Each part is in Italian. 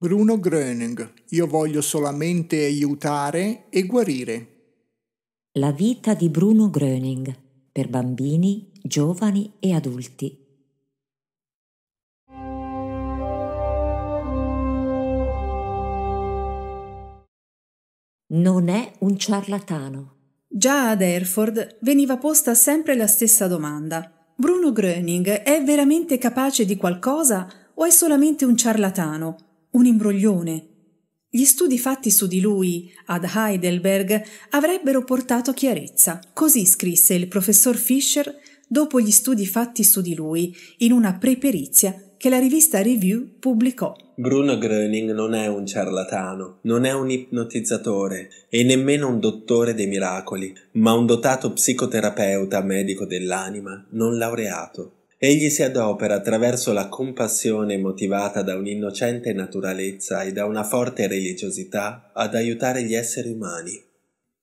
Bruno Gröning, io voglio solamente aiutare e guarire. La vita di Bruno Gröning per bambini, giovani e adulti. Non è un ciarlatano. Già ad Erford veniva posta sempre la stessa domanda. Bruno Gröning è veramente capace di qualcosa o è solamente un ciarlatano? un imbroglione. Gli studi fatti su di lui ad Heidelberg avrebbero portato chiarezza. Così scrisse il professor Fischer dopo gli studi fatti su di lui in una preperizia che la rivista Review pubblicò. Bruno Gröning non è un ciarlatano, non è un ipnotizzatore e nemmeno un dottore dei miracoli, ma un dotato psicoterapeuta medico dell'anima, non laureato. Egli si adopera attraverso la compassione motivata da un'innocente naturalezza e da una forte religiosità ad aiutare gli esseri umani.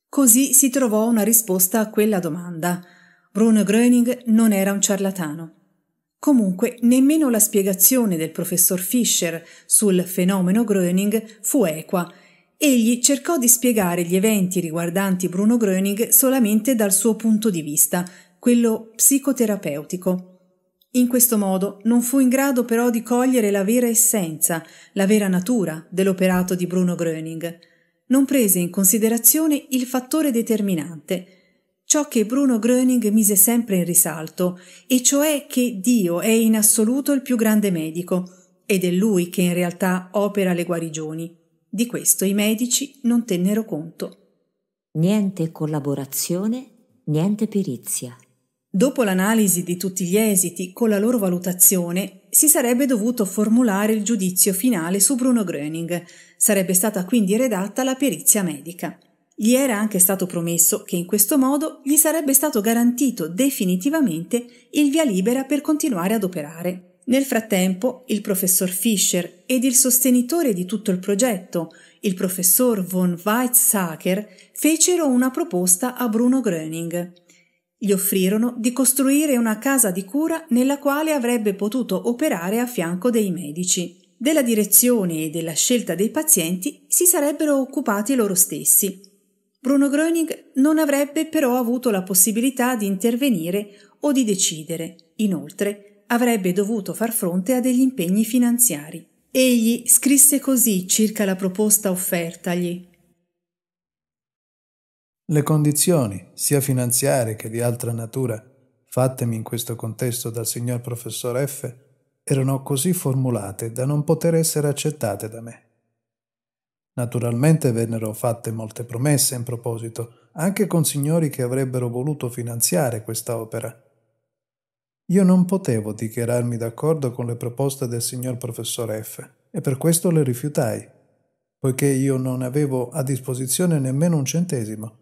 Così si trovò una risposta a quella domanda. Bruno Gröning non era un ciarlatano. Comunque, nemmeno la spiegazione del professor Fischer sul fenomeno Gröning fu equa. Egli cercò di spiegare gli eventi riguardanti Bruno Gröning solamente dal suo punto di vista, quello psicoterapeutico. In questo modo non fu in grado però di cogliere la vera essenza, la vera natura dell'operato di Bruno Gröning. Non prese in considerazione il fattore determinante, ciò che Bruno Gröning mise sempre in risalto, e cioè che Dio è in assoluto il più grande medico, ed è Lui che in realtà opera le guarigioni. Di questo i medici non tennero conto. Niente collaborazione, niente perizia. Dopo l'analisi di tutti gli esiti con la loro valutazione, si sarebbe dovuto formulare il giudizio finale su Bruno Gröning. Sarebbe stata quindi redatta la perizia medica. Gli era anche stato promesso che in questo modo gli sarebbe stato garantito definitivamente il via libera per continuare ad operare. Nel frattempo, il professor Fischer ed il sostenitore di tutto il progetto, il professor von Weizsäcker, fecero una proposta a Bruno Gröning. Gli offrirono di costruire una casa di cura nella quale avrebbe potuto operare a fianco dei medici. Della direzione e della scelta dei pazienti si sarebbero occupati loro stessi. Bruno Gröning non avrebbe però avuto la possibilità di intervenire o di decidere. Inoltre, avrebbe dovuto far fronte a degli impegni finanziari. Egli scrisse così circa la proposta offertagli. Le condizioni, sia finanziarie che di altra natura, fattemi in questo contesto dal signor professor F, erano così formulate da non poter essere accettate da me. Naturalmente vennero fatte molte promesse in proposito, anche con signori che avrebbero voluto finanziare questa opera. Io non potevo dichiararmi d'accordo con le proposte del signor professor F e per questo le rifiutai, poiché io non avevo a disposizione nemmeno un centesimo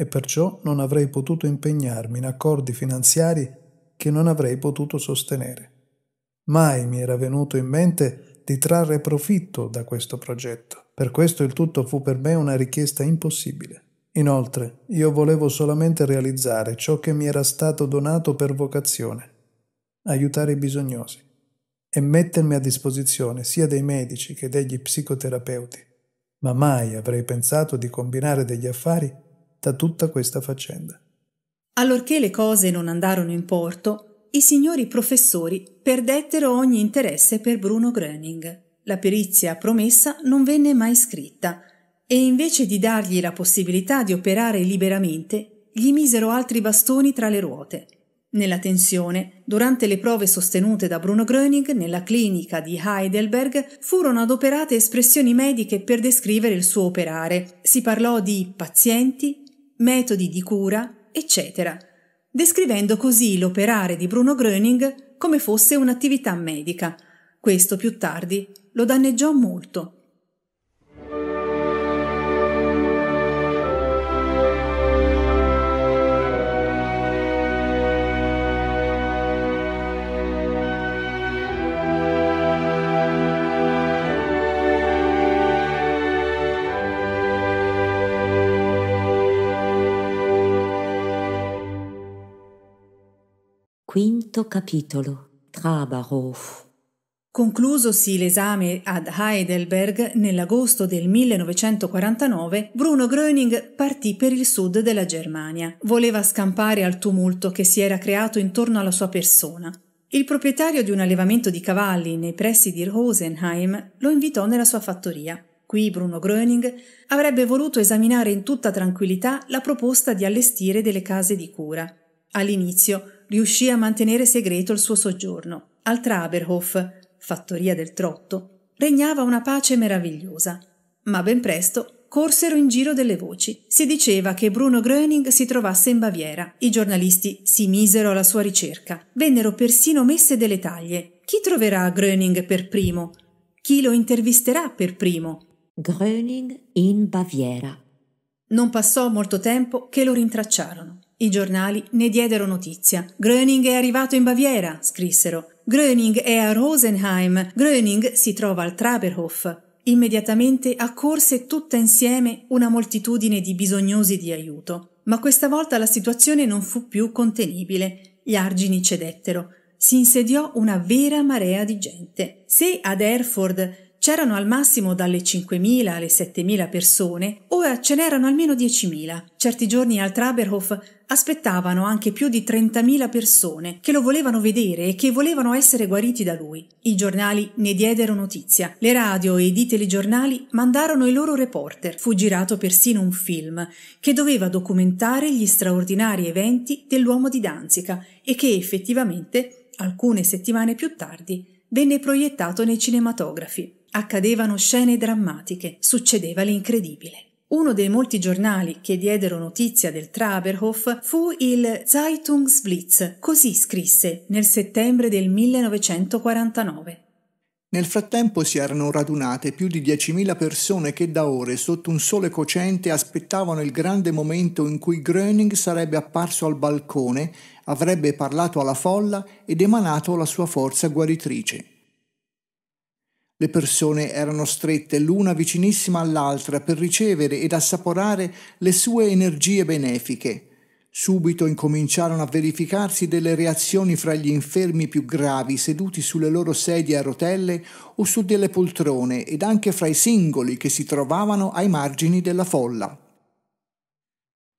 e perciò non avrei potuto impegnarmi in accordi finanziari che non avrei potuto sostenere. Mai mi era venuto in mente di trarre profitto da questo progetto. Per questo il tutto fu per me una richiesta impossibile. Inoltre, io volevo solamente realizzare ciò che mi era stato donato per vocazione, aiutare i bisognosi e mettermi a disposizione sia dei medici che degli psicoterapeuti, ma mai avrei pensato di combinare degli affari da tutta questa faccenda. Allorché le cose non andarono in porto, i signori professori perdettero ogni interesse per Bruno Gröning. La perizia promessa non venne mai scritta e invece di dargli la possibilità di operare liberamente, gli misero altri bastoni tra le ruote. Nella tensione, durante le prove sostenute da Bruno Gröning nella clinica di Heidelberg, furono adoperate espressioni mediche per descrivere il suo operare. Si parlò di pazienti, metodi di cura, eccetera, descrivendo così l'operare di Bruno Gröning come fosse un'attività medica. Questo più tardi lo danneggiò molto Quinto capitolo Trabarof Conclusosi l'esame ad Heidelberg nell'agosto del 1949, Bruno Gröning partì per il sud della Germania. Voleva scampare al tumulto che si era creato intorno alla sua persona. Il proprietario di un allevamento di cavalli nei pressi di Rosenheim lo invitò nella sua fattoria. Qui Bruno Gröning avrebbe voluto esaminare in tutta tranquillità la proposta di allestire delle case di cura. All'inizio riuscì a mantenere segreto il suo soggiorno. Al Traberhof, fattoria del trotto, regnava una pace meravigliosa. Ma ben presto corsero in giro delle voci. Si diceva che Bruno Gröning si trovasse in Baviera. I giornalisti si misero alla sua ricerca. Vennero persino messe delle taglie. Chi troverà Gröning per primo? Chi lo intervisterà per primo? Gröning in Baviera. Non passò molto tempo che lo rintracciarono. I giornali ne diedero notizia. Gröning è arrivato in Baviera, scrissero. Gröning è a Rosenheim. Gröning si trova al Traberhof. Immediatamente accorse tutta insieme una moltitudine di bisognosi di aiuto. Ma questa volta la situazione non fu più contenibile. Gli argini cedettero. Si insediò una vera marea di gente. Se ad Erford c'erano al massimo dalle 5.000 alle 7.000 persone, ora ce n'erano almeno 10.000. Certi giorni al Traberhof aspettavano anche più di 30.000 persone che lo volevano vedere e che volevano essere guariti da lui. I giornali ne diedero notizia, le radio ed i telegiornali mandarono i loro reporter. Fu girato persino un film che doveva documentare gli straordinari eventi dell'uomo di Danzica e che effettivamente, alcune settimane più tardi, venne proiettato nei cinematografi. Accadevano scene drammatiche, succedeva l'incredibile. Uno dei molti giornali che diedero notizia del Traberhof fu il Zeitungsblitz. Così scrisse nel settembre del 1949. Nel frattempo si erano radunate più di 10.000 persone che da ore sotto un sole cocente aspettavano il grande momento in cui Gröning sarebbe apparso al balcone, avrebbe parlato alla folla ed emanato la sua forza guaritrice. Le persone erano strette l'una vicinissima all'altra per ricevere ed assaporare le sue energie benefiche. Subito incominciarono a verificarsi delle reazioni fra gli infermi più gravi seduti sulle loro sedie a rotelle o su delle poltrone ed anche fra i singoli che si trovavano ai margini della folla.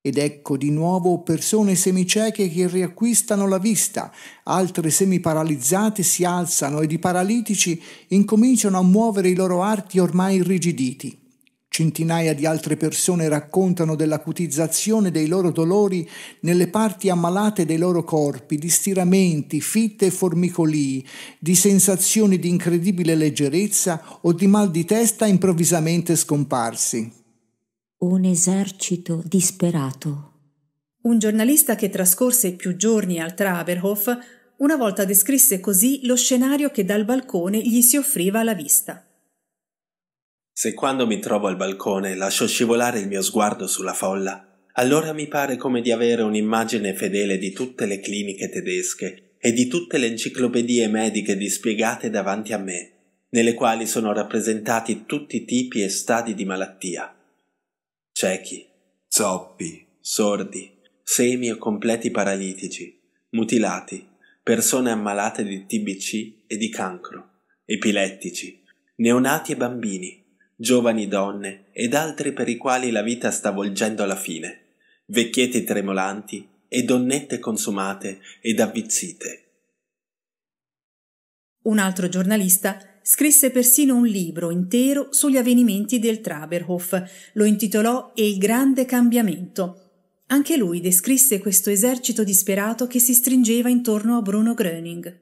Ed ecco di nuovo persone semicieche che riacquistano la vista, altre semiparalizzate si alzano ed i paralitici incominciano a muovere i loro arti ormai irrigiditi. Centinaia di altre persone raccontano dell'acutizzazione dei loro dolori nelle parti ammalate dei loro corpi, di stiramenti, fitte e formicolii, di sensazioni di incredibile leggerezza o di mal di testa improvvisamente scomparsi un esercito disperato. Un giornalista che trascorse più giorni al Traberhof una volta descrisse così lo scenario che dal balcone gli si offriva alla vista. Se quando mi trovo al balcone lascio scivolare il mio sguardo sulla folla, allora mi pare come di avere un'immagine fedele di tutte le cliniche tedesche e di tutte le enciclopedie mediche dispiegate davanti a me, nelle quali sono rappresentati tutti i tipi e stadi di malattia, ciechi, zoppi, sordi, semi o completi paralitici, mutilati, persone ammalate di TBC e di cancro, epilettici, neonati e bambini, giovani donne ed altri per i quali la vita sta volgendo alla fine, vecchietti tremolanti e donnette consumate ed avvizzite. Un altro giornalista scrisse persino un libro intero sugli avvenimenti del Traberhof, lo intitolò il grande cambiamento. Anche lui descrisse questo esercito disperato che si stringeva intorno a Bruno Gröning.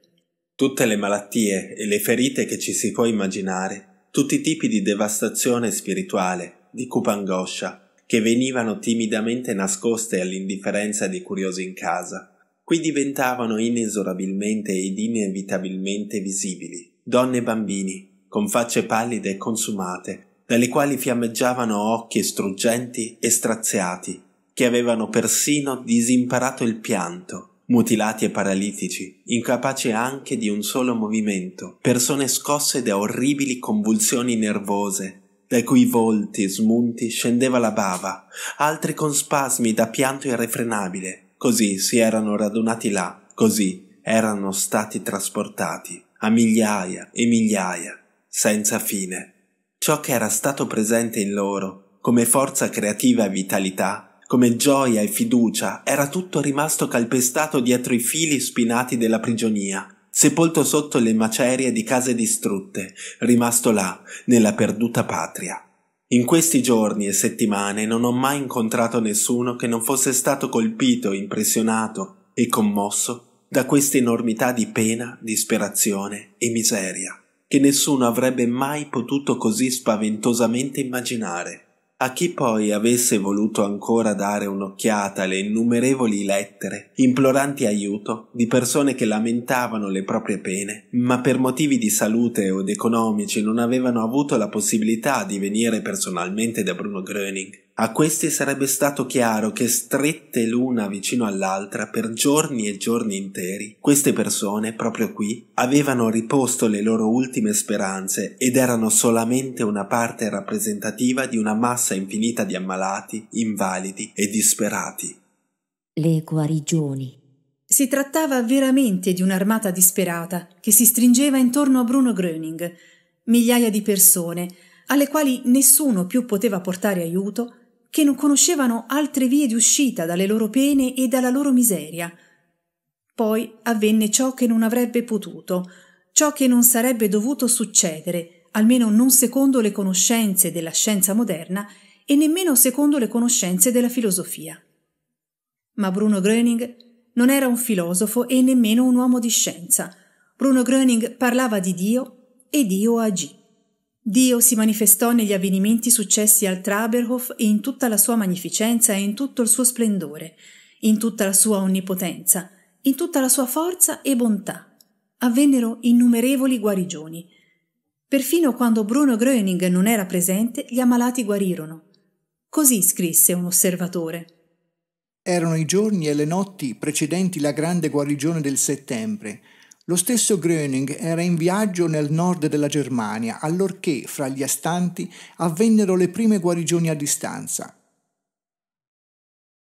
Tutte le malattie e le ferite che ci si può immaginare, tutti i tipi di devastazione spirituale, di cupa angoscia, che venivano timidamente nascoste all'indifferenza dei curiosi in casa, qui diventavano inesorabilmente ed inevitabilmente visibili donne e bambini, con facce pallide e consumate, dalle quali fiammeggiavano occhi struggenti e straziati, che avevano persino disimparato il pianto, mutilati e paralitici, incapaci anche di un solo movimento, persone scosse da orribili convulsioni nervose, dai cui volti smunti scendeva la bava, altri con spasmi da pianto irrefrenabile, così si erano radunati là, così erano stati trasportati a migliaia e migliaia, senza fine. Ciò che era stato presente in loro, come forza creativa e vitalità, come gioia e fiducia, era tutto rimasto calpestato dietro i fili spinati della prigionia, sepolto sotto le macerie di case distrutte, rimasto là, nella perduta patria. In questi giorni e settimane non ho mai incontrato nessuno che non fosse stato colpito, impressionato e commosso da questa enormità di pena, disperazione e miseria, che nessuno avrebbe mai potuto così spaventosamente immaginare. A chi poi avesse voluto ancora dare un'occhiata alle innumerevoli lettere, imploranti aiuto, di persone che lamentavano le proprie pene, ma per motivi di salute od economici non avevano avuto la possibilità di venire personalmente da Bruno Gröning a questi sarebbe stato chiaro che strette l'una vicino all'altra per giorni e giorni interi, queste persone, proprio qui, avevano riposto le loro ultime speranze ed erano solamente una parte rappresentativa di una massa infinita di ammalati, invalidi e disperati. Le guarigioni. Si trattava veramente di un'armata disperata che si stringeva intorno a Bruno Gröning, migliaia di persone, alle quali nessuno più poteva portare aiuto che non conoscevano altre vie di uscita dalle loro pene e dalla loro miseria. Poi avvenne ciò che non avrebbe potuto, ciò che non sarebbe dovuto succedere, almeno non secondo le conoscenze della scienza moderna e nemmeno secondo le conoscenze della filosofia. Ma Bruno Gröning non era un filosofo e nemmeno un uomo di scienza. Bruno Gröning parlava di Dio e Dio agì. Dio si manifestò negli avvenimenti successi al Traberhof in tutta la sua magnificenza e in tutto il suo splendore, in tutta la sua onnipotenza, in tutta la sua forza e bontà. Avvennero innumerevoli guarigioni. Perfino quando Bruno Gröning non era presente, gli ammalati guarirono. Così scrisse un osservatore. Erano i giorni e le notti precedenti la grande guarigione del settembre, lo stesso Gröning era in viaggio nel nord della Germania allorché, fra gli astanti, avvennero le prime guarigioni a distanza.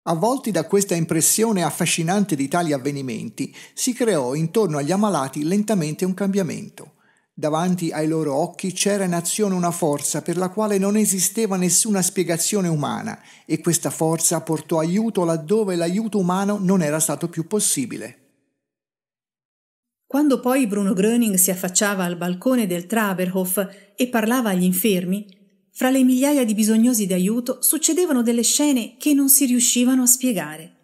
Avvolti da questa impressione affascinante di tali avvenimenti, si creò intorno agli ammalati lentamente un cambiamento. Davanti ai loro occhi c'era in azione una forza per la quale non esisteva nessuna spiegazione umana e questa forza portò aiuto laddove l'aiuto umano non era stato più possibile. Quando poi Bruno Gröning si affacciava al balcone del Traverhof e parlava agli infermi, fra le migliaia di bisognosi d'aiuto succedevano delle scene che non si riuscivano a spiegare.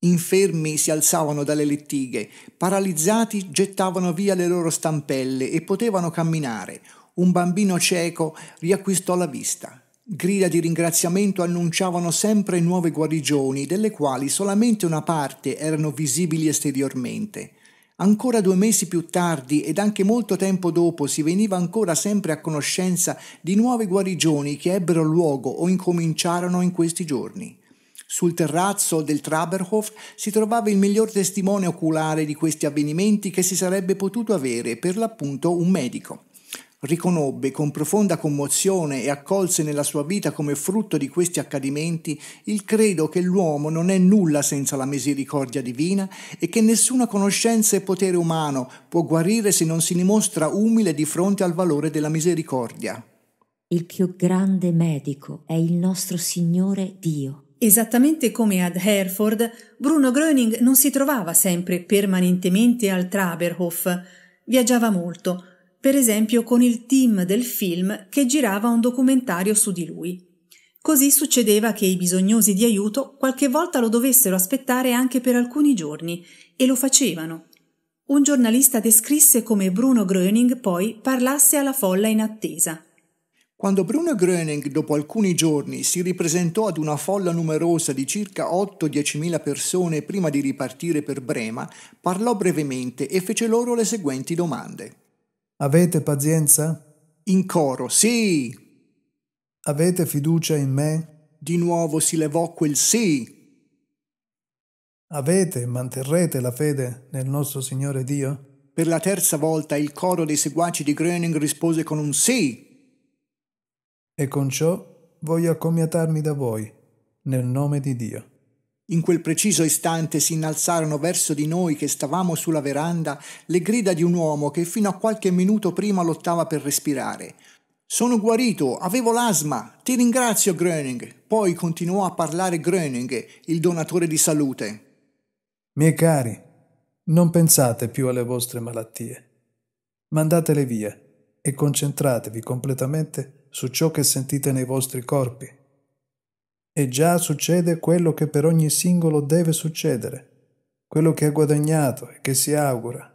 Infermi si alzavano dalle lettighe, paralizzati gettavano via le loro stampelle e potevano camminare. Un bambino cieco riacquistò la vista. Grida di ringraziamento annunciavano sempre nuove guarigioni, delle quali solamente una parte erano visibili esteriormente. Ancora due mesi più tardi ed anche molto tempo dopo si veniva ancora sempre a conoscenza di nuove guarigioni che ebbero luogo o incominciarono in questi giorni. Sul terrazzo del Traberhof si trovava il miglior testimone oculare di questi avvenimenti che si sarebbe potuto avere, per l'appunto un medico riconobbe con profonda commozione e accolse nella sua vita come frutto di questi accadimenti il credo che l'uomo non è nulla senza la misericordia divina e che nessuna conoscenza e potere umano può guarire se non si dimostra umile di fronte al valore della misericordia. Il più grande medico è il nostro Signore Dio. Esattamente come ad Hereford, Bruno Gröning non si trovava sempre permanentemente al Traberhof. Viaggiava molto, per esempio con il team del film che girava un documentario su di lui. Così succedeva che i bisognosi di aiuto qualche volta lo dovessero aspettare anche per alcuni giorni e lo facevano. Un giornalista descrisse come Bruno Gröning poi parlasse alla folla in attesa. Quando Bruno Gröning, dopo alcuni giorni, si ripresentò ad una folla numerosa di circa 8-10 mila persone prima di ripartire per Brema, parlò brevemente e fece loro le seguenti domande. Avete pazienza? In coro, sì. Avete fiducia in me? Di nuovo si levò quel sì. Avete, e manterrete la fede nel nostro Signore Dio? Per la terza volta il coro dei seguaci di Gröning rispose con un sì. E con ciò voglio accomiatarmi da voi, nel nome di Dio. In quel preciso istante si innalzarono verso di noi che stavamo sulla veranda le grida di un uomo che fino a qualche minuto prima lottava per respirare. Sono guarito, avevo l'asma, ti ringrazio Gröning. Poi continuò a parlare Gröning, il donatore di salute. Miei cari, non pensate più alle vostre malattie. Mandatele via e concentratevi completamente su ciò che sentite nei vostri corpi e già succede quello che per ogni singolo deve succedere, quello che ha guadagnato e che si augura.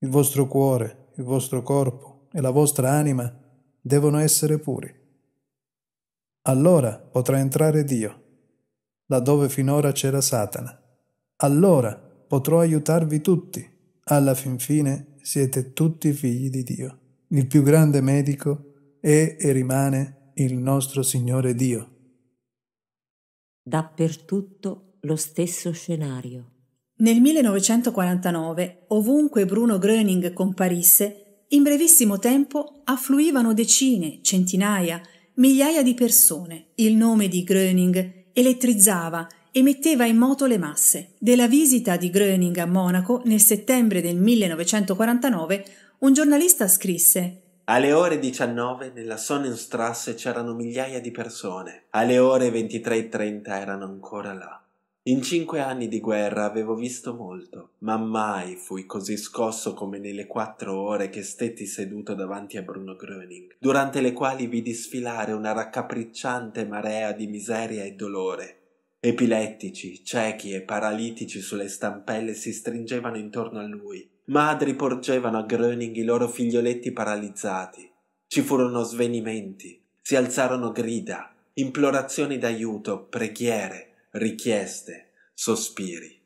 Il vostro cuore, il vostro corpo e la vostra anima devono essere puri. Allora potrà entrare Dio, laddove finora c'era Satana. Allora potrò aiutarvi tutti. Alla fin fine siete tutti figli di Dio. Il più grande medico è e rimane il nostro Signore Dio. Dappertutto lo stesso scenario. Nel 1949, ovunque Bruno Gröning comparisse, in brevissimo tempo affluivano decine, centinaia, migliaia di persone. Il nome di Gröning elettrizzava e metteva in moto le masse. Della visita di Gröning a Monaco nel settembre del 1949, un giornalista scrisse alle ore 19 nella Sonnenstrasse c'erano migliaia di persone. Alle ore 23 e 30 erano ancora là. In cinque anni di guerra avevo visto molto, ma mai fui così scosso come nelle quattro ore che stetti seduto davanti a Bruno Gröning, durante le quali vidi sfilare una raccapricciante marea di miseria e dolore. Epilettici, ciechi e paralitici sulle stampelle si stringevano intorno a lui, Madri porgevano a Gröning i loro figlioletti paralizzati. Ci furono svenimenti, si alzarono grida, implorazioni d'aiuto, preghiere, richieste, sospiri.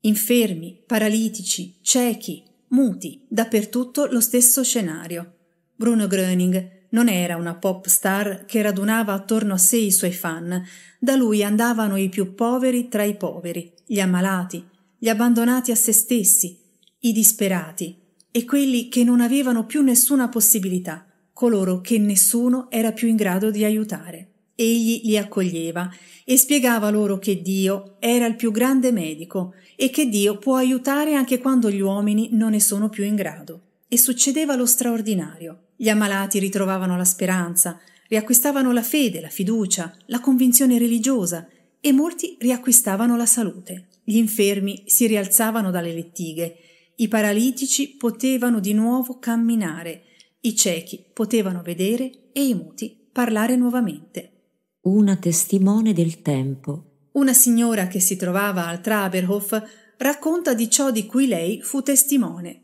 Infermi, paralitici, ciechi, muti, dappertutto lo stesso scenario. Bruno Gröning non era una pop star che radunava attorno a sé i suoi fan, da lui andavano i più poveri tra i poveri, gli ammalati, gli abbandonati a se stessi, i disperati e quelli che non avevano più nessuna possibilità, coloro che nessuno era più in grado di aiutare. Egli li accoglieva e spiegava loro che Dio era il più grande medico e che Dio può aiutare anche quando gli uomini non ne sono più in grado. E succedeva lo straordinario. Gli ammalati ritrovavano la speranza, riacquistavano la fede, la fiducia, la convinzione religiosa e molti riacquistavano la salute. Gli infermi si rialzavano dalle lettighe i paralitici potevano di nuovo camminare, i ciechi potevano vedere e i muti parlare nuovamente. Una testimone del tempo. Una signora che si trovava al Traberhof racconta di ciò di cui lei fu testimone.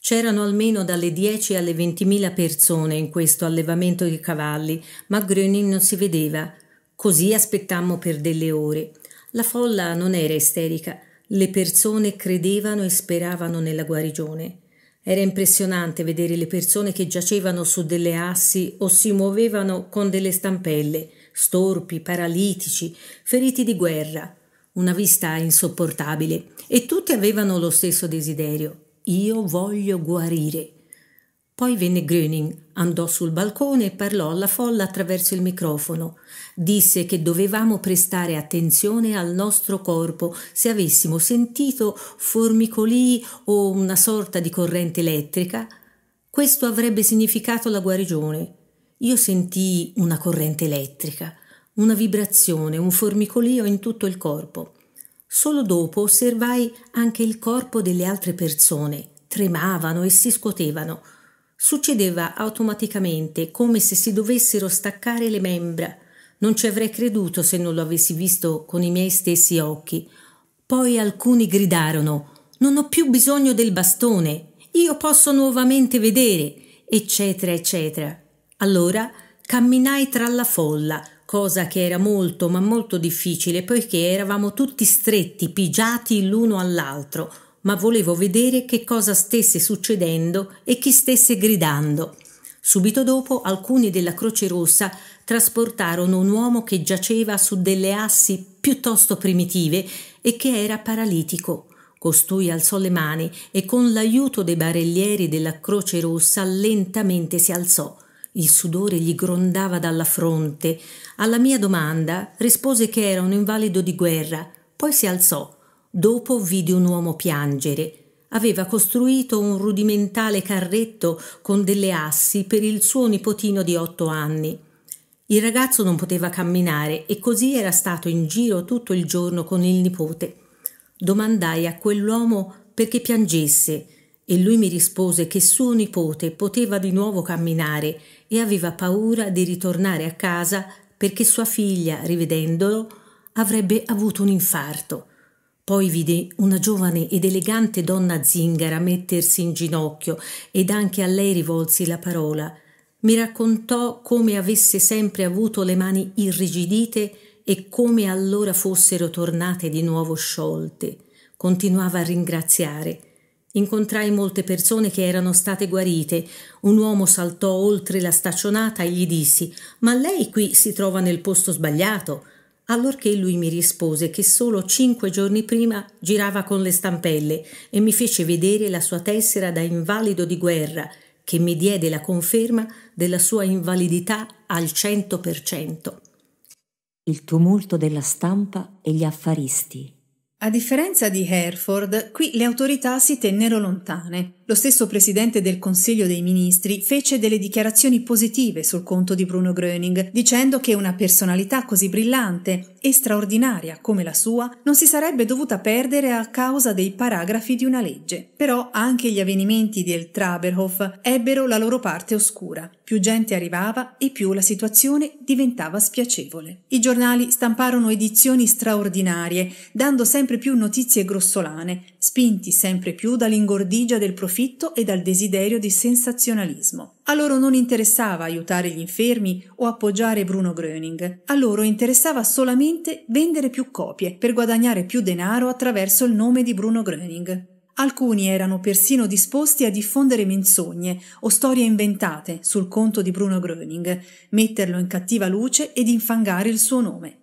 C'erano almeno dalle 10 alle 20.000 persone in questo allevamento di cavalli, ma Gröning non si vedeva. Così aspettammo per delle ore. La folla non era isterica, le persone credevano e speravano nella guarigione. Era impressionante vedere le persone che giacevano su delle assi o si muovevano con delle stampelle, storpi, paralitici, feriti di guerra. Una vista insopportabile e tutti avevano lo stesso desiderio. Io voglio guarire. Poi venne Gröning, andò sul balcone e parlò alla folla attraverso il microfono. Disse che dovevamo prestare attenzione al nostro corpo se avessimo sentito formicolii o una sorta di corrente elettrica. Questo avrebbe significato la guarigione. Io sentii una corrente elettrica, una vibrazione, un formicolio in tutto il corpo. Solo dopo osservai anche il corpo delle altre persone. Tremavano e si scuotevano. Succedeva automaticamente, come se si dovessero staccare le membra. Non ci avrei creduto se non lo avessi visto con i miei stessi occhi. Poi alcuni gridarono Non ho più bisogno del bastone, io posso nuovamente vedere, eccetera, eccetera. Allora camminai tra la folla, cosa che era molto ma molto difficile poiché eravamo tutti stretti, pigiati l'uno all'altro, ma volevo vedere che cosa stesse succedendo e chi stesse gridando. Subito dopo alcuni della Croce Rossa trasportarono un uomo che giaceva su delle assi piuttosto primitive e che era paralitico. Costui alzò le mani e con l'aiuto dei barellieri della Croce Rossa lentamente si alzò. Il sudore gli grondava dalla fronte. Alla mia domanda rispose che era un invalido di guerra, poi si alzò Dopo vide un uomo piangere. Aveva costruito un rudimentale carretto con delle assi per il suo nipotino di otto anni. Il ragazzo non poteva camminare e così era stato in giro tutto il giorno con il nipote. Domandai a quell'uomo perché piangesse e lui mi rispose che suo nipote poteva di nuovo camminare e aveva paura di ritornare a casa perché sua figlia, rivedendolo, avrebbe avuto un infarto. Poi vide una giovane ed elegante donna zingara mettersi in ginocchio ed anche a lei rivolsi la parola. Mi raccontò come avesse sempre avuto le mani irrigidite e come allora fossero tornate di nuovo sciolte. Continuava a ringraziare. Incontrai molte persone che erano state guarite. Un uomo saltò oltre la staccionata e gli dissi: Ma lei qui si trova nel posto sbagliato. Allorché lui mi rispose che solo cinque giorni prima girava con le stampelle e mi fece vedere la sua tessera da invalido di guerra, che mi diede la conferma della sua invalidità al 100%. Il tumulto della stampa e gli affaristi. A differenza di Hereford, qui le autorità si tennero lontane lo stesso presidente del Consiglio dei Ministri fece delle dichiarazioni positive sul conto di Bruno Gröning, dicendo che una personalità così brillante e straordinaria come la sua non si sarebbe dovuta perdere a causa dei paragrafi di una legge. Però anche gli avvenimenti del Traberhof ebbero la loro parte oscura. Più gente arrivava e più la situazione diventava spiacevole. I giornali stamparono edizioni straordinarie, dando sempre più notizie grossolane, spinti sempre più dall'ingordigia del professore profitto e dal desiderio di sensazionalismo. A loro non interessava aiutare gli infermi o appoggiare Bruno Gröning, a loro interessava solamente vendere più copie per guadagnare più denaro attraverso il nome di Bruno Gröning. Alcuni erano persino disposti a diffondere menzogne o storie inventate sul conto di Bruno Gröning, metterlo in cattiva luce ed infangare il suo nome.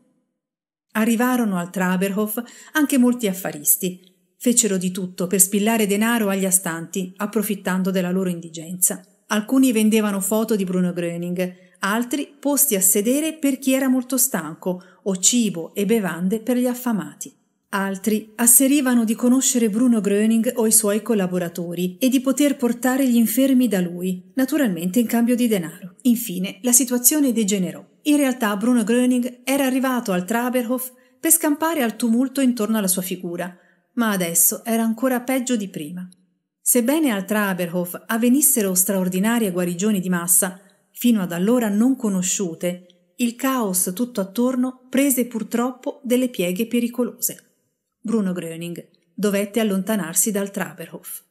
Arrivarono al Traberhof anche molti affaristi, Fecero di tutto per spillare denaro agli astanti, approfittando della loro indigenza. Alcuni vendevano foto di Bruno Gröning, altri posti a sedere per chi era molto stanco o cibo e bevande per gli affamati. Altri asserivano di conoscere Bruno Gröning o i suoi collaboratori e di poter portare gli infermi da lui, naturalmente in cambio di denaro. Infine, la situazione degenerò. In realtà Bruno Gröning era arrivato al Traberhof per scampare al tumulto intorno alla sua figura, ma adesso era ancora peggio di prima. Sebbene al Traberhof avvenissero straordinarie guarigioni di massa, fino ad allora non conosciute, il caos tutto attorno prese purtroppo delle pieghe pericolose. Bruno Gröning dovette allontanarsi dal Traberhof.